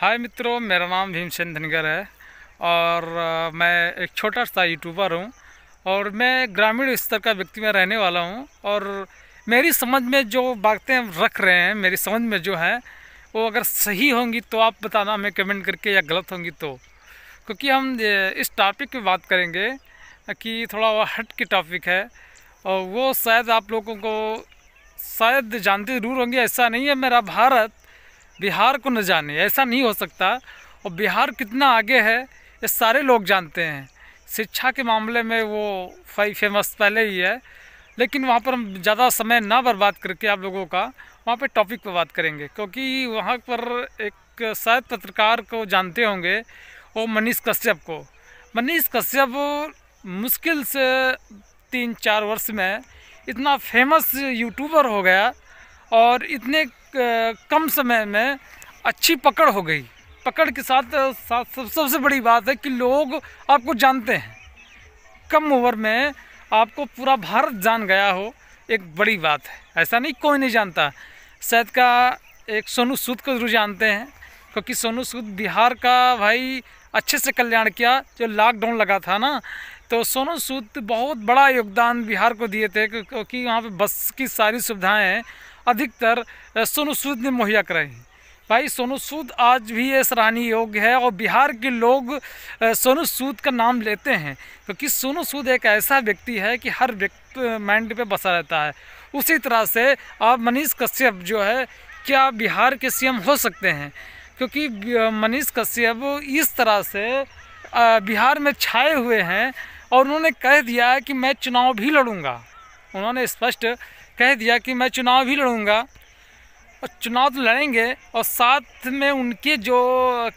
हाय मित्रों मेरा नाम भीमसेन धनगर है और मैं एक छोटा सा यूट्यूबर हूँ और मैं ग्रामीण स्तर का व्यक्ति में रहने वाला हूँ और मेरी समझ में जो बातें रख रहे हैं मेरी समझ में जो है वो अगर सही होंगी तो आप बताना हमें कमेंट करके या गलत होंगी तो क्योंकि हम इस टॉपिक पर बात करेंगे कि थोड़ा वह हट की टॉपिक है और वो शायद आप लोगों को शायद जानते ज़रूर होंगे ऐसा नहीं है मेरा भारत बिहार को न जाने ऐसा नहीं हो सकता और बिहार कितना आगे है ये सारे लोग जानते हैं शिक्षा के मामले में वो फाइव फेमस पहले ही है लेकिन वहाँ पर हम ज़्यादा समय ना बर्बाद करके आप लोगों का वहाँ पर टॉपिक पर बात करेंगे क्योंकि वहाँ पर एक शायद पत्रकार को जानते होंगे वो मनीष कश्यप को मनीष कश्यप मुश्किल से तीन चार वर्ष में इतना फेमस यूट्यूबर हो गया और इतने कम समय में अच्छी पकड़ हो गई पकड़ के साथ साथ सब सबसे बड़ी बात है कि लोग आपको जानते हैं कम ओवर में आपको पूरा भारत जान गया हो एक बड़ी बात है ऐसा नहीं कोई नहीं जानता शायद का एक सोनू सूद को जरूर जानते हैं क्योंकि सोनू सूद बिहार का भाई अच्छे से कल्याण किया जो लॉकडाउन लगा था ना तो सोनू सूद बहुत बड़ा योगदान बिहार को दिए थे क्योंकि वहाँ पे बस की सारी सुविधाएं अधिकतर सोनू सूद ने मुहैया कराई भाई सोनू सूद आज भी ये सराहनीय योग्य है और बिहार के लोग सोनू सूद का नाम लेते हैं क्योंकि तो सोनू सूद एक ऐसा व्यक्ति है कि हर व्यक्ति माइंड पे बसा रहता है उसी तरह से आप मनीष कश्यप जो है क्या बिहार के सीएम हो सकते हैं क्योंकि मनीष कश्यप इस तरह से बिहार में छाए हुए हैं और उन्होंने कह दिया है कि मैं चुनाव भी लड़ूंगा उन्होंने स्पष्ट कह दिया कि मैं चुनाव भी लड़ूंगा और चुनाव तो लड़ेंगे और साथ में उनके जो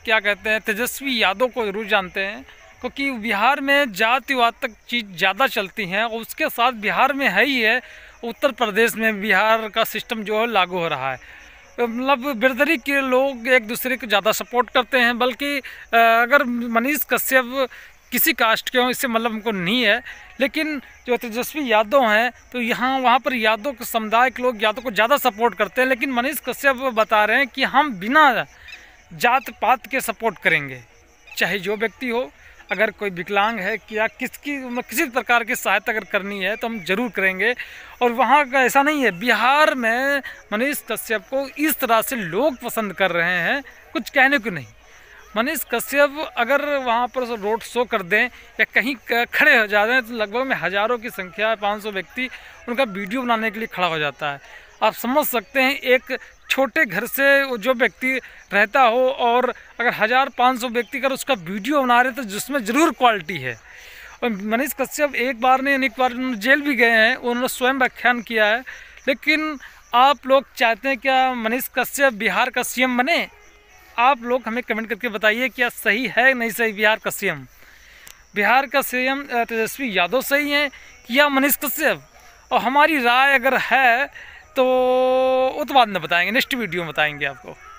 क्या कहते हैं तेजस्वी यादव को जरूर जानते हैं क्योंकि बिहार में जातिवाद तक चीज़ ज़्यादा चलती हैं और उसके साथ बिहार में है ही है उत्तर प्रदेश में बिहार का सिस्टम जो है लागू हो रहा है मतलब बिरदरी के लोग एक दूसरे को ज़्यादा सपोर्ट करते हैं बल्कि अगर मनीष कश्यप किसी कास्ट के हों इससे मतलब हमको नहीं है लेकिन जो तेजस्वी यादव हैं तो यहाँ वहाँ पर यादव के समुदाय के लोग यादव को ज़्यादा सपोर्ट करते हैं लेकिन मनीष कश्यप बता रहे हैं कि हम बिना जात पात के सपोर्ट करेंगे चाहे जो व्यक्ति हो अगर कोई विकलांग है कि या किसकी मतलब किसी प्रकार की सहायता अगर करनी है तो हम ज़रूर करेंगे और वहाँ का ऐसा नहीं है बिहार में मनीष कश्यप को इस तरह से लोग पसंद कर रहे हैं कुछ कहने को नहीं मनीष कश्यप अगर वहाँ पर रोड शो कर दें या कहीं खड़े हो जाते हैं तो लगभग में हज़ारों की संख्या पाँच सौ व्यक्ति उनका वीडियो बनाने के लिए खड़ा हो जाता है आप समझ सकते हैं एक छोटे घर से जो व्यक्ति रहता हो और अगर हज़ार पाँच सौ व्यक्ति अगर उसका वीडियो बना रहे तो जिसमें ज़रूर क्वालिटी है और मनीष कश्यप एक बार ने अनेक बार जेल भी गए हैं उन्होंने स्वयं व्याख्यान किया है लेकिन आप लोग चाहते हैं क्या मनीष कश्यप बिहार का सीएम बने आप लोग हमें कमेंट करके बताइए क्या सही है नहीं सही बिहार का सीएम बिहार का सीएम तेजस्वी यादव सही हैं या मनीष कश्यप और हमारी राय अगर है तो वो तो बाद में बताएंगे नेक्स्ट वीडियो में बताएंगे आपको